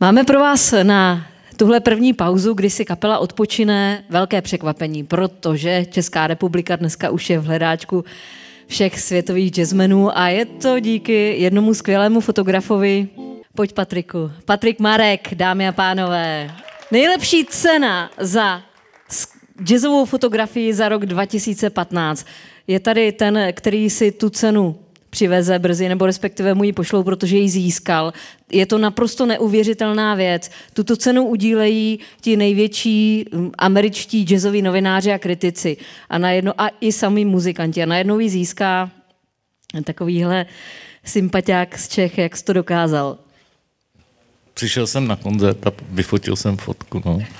Máme pro vás na tuhle první pauzu, kdy si kapela odpočine velké překvapení, protože Česká republika dneska už je v hledáčku všech světových jazzmenů a je to díky jednomu skvělému fotografovi. Pojď Patriku. Patrik Marek, dámy a pánové. Nejlepší cena za jazzovou fotografii za rok 2015. Je tady ten, který si tu cenu přiveze brzy, nebo respektive mu ji pošlou, protože ji získal. Je to naprosto neuvěřitelná věc. Tuto cenu udílejí ti největší mm, američtí jazzoví novináři a kritici a, najednou, a i sami muzikanti. A najednou ji získá takovýhle sympatiák z Čech, jak jsi to dokázal. Přišel jsem na koncert a vyfotil jsem fotku. No.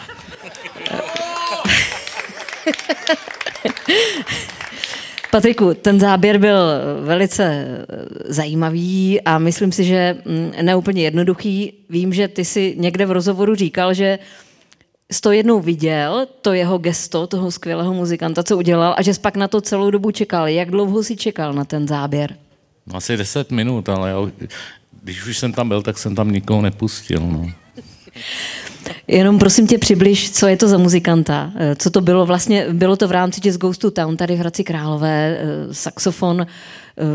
Patriku, ten záběr byl velice eh, zajímavý a myslím si, že mm, neúplně jednoduchý. Vím, že ty si někde v rozhovoru říkal, že jsi to jednou viděl, to jeho gesto, toho skvělého muzikanta, co udělal a že jsi pak na to celou dobu čekal. Jak dlouho si čekal na ten záběr? No asi 10 minut, ale já, když už jsem tam byl, tak jsem tam nikoho nepustil. No. Jenom prosím tě přibliž, co je to za muzikanta. Eh, co to bylo vlastně? Bylo to v rámci Jazz Ghost to Town, tady v Hradci Králové, eh, saxofon, eh,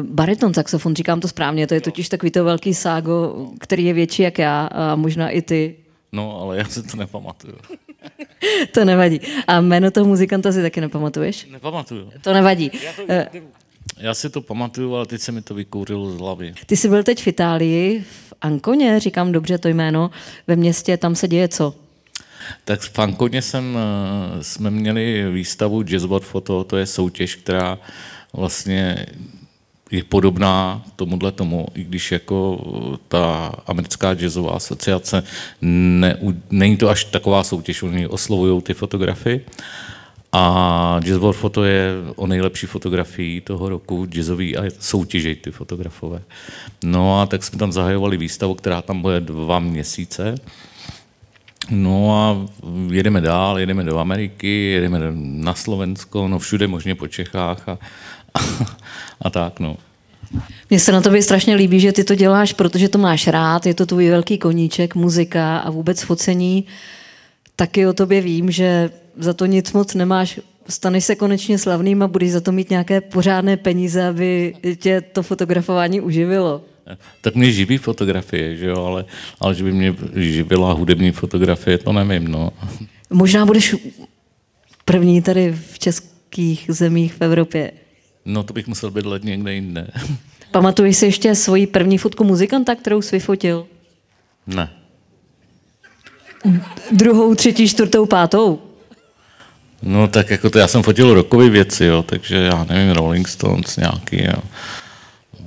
bariton saxofon, říkám to správně, to je totiž takový to velký ságo, který je větší jak já a možná i ty. No, ale já si to nepamatuju. to nevadí. A jméno toho muzikanta si taky nepamatuješ? Nepamatuju. To nevadí. Já to, já si to pamatuju, ale teď se mi to vykouřilo z hlavy. Ty jsi byl teď v Itálii, v Ankoně, říkám dobře to jméno, ve městě, tam se děje co? Tak v Ankoně jsem, eh, jsme měli výstavu Jazzboard Photo, to je soutěž, která vlastně je podobná tomuhle tomu, i když jako eh, ta americká jazzová asociace, ne, není to až taková soutěž, oni oslovují ty fotografy. A Jazzboard Foto je o nejlepší fotografii toho roku, jazzový a soutěžej ty fotografové. No a tak jsme tam zahajovali výstavu, která tam bude dva měsíce. No a jedeme dál, jedeme do Ameriky, jedeme na Slovensko, no všude možně po Čechách a, a, a tak no. Mně se na tobě strašně líbí, že ty to děláš, protože to máš rád, je to tvůj velký koníček, muzika a vůbec focení. Taky o tobě vím, že za to nic moc nemáš staneš se konečně slavným a budeš za to mít nějaké pořádné peníze, aby tě to fotografování uživilo. Tak mě živí fotografie, že jo, ale, ale že by mě živila hudební fotografie, to nevím, no. Možná budeš první tady v českých zemích v Evropě. No to bych musel bydlet někde jinde. Pamatuješ si ještě svoji první fotku muzikanta, kterou jsi vyfotil? Ne. Druhou, třetí, čtvrtou, pátou? No tak jako to, já jsem fotil rokové věci, jo, takže já nevím, Rolling Stones nějaký, jo.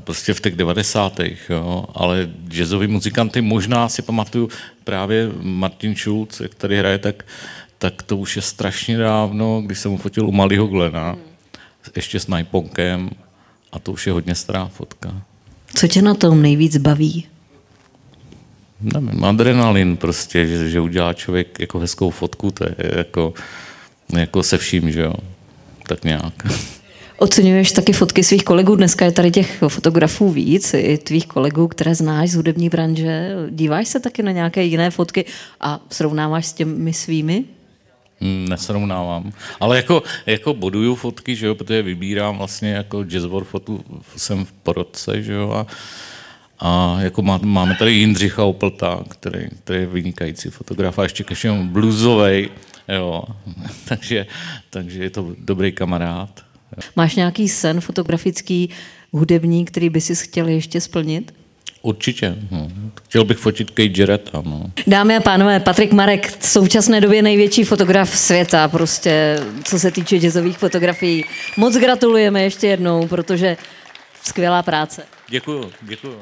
Prostě v těch 90. Jo, ale jazzový muzikanty možná si pamatuju právě Martin Schulz, jak tady hraje, tak, tak to už je strašně dávno, když jsem mu fotil u Malého Glena, ještě s Najponkem a to už je hodně stará fotka. Co tě na tom nejvíc baví? Nevím, adrenalin prostě, že, že udělá člověk jako hezkou fotku, to je jako jako se vším, že jo. Tak nějak. Oceňuješ taky fotky svých kolegů. Dneska je tady těch fotografů víc, i tvých kolegů, které znáš z hudební branže. Díváš se taky na nějaké jiné fotky a srovnáváš s těmi svými? Hmm, nesrovnávám. Ale jako, jako boduju fotky, že jo, protože vybírám vlastně jako jazz fotu jsem v porodce, že jo, a, a jako má, máme tady Jindřicha Oplta, který, který je vynikající fotograf a ještě ke bluzovej, Jo. takže, takže je to dobrý kamarád. Máš nějaký sen fotografický, hudební, který by si chtěl ještě splnit? Určitě. No. Chtěl bych fotit Kate Jarretta. No. Dámy a pánové, Patrik Marek, v současné době největší fotograf světa, prostě co se týče jazzových fotografií. Moc gratulujeme ještě jednou, protože skvělá práce. Děkuju, děkuju.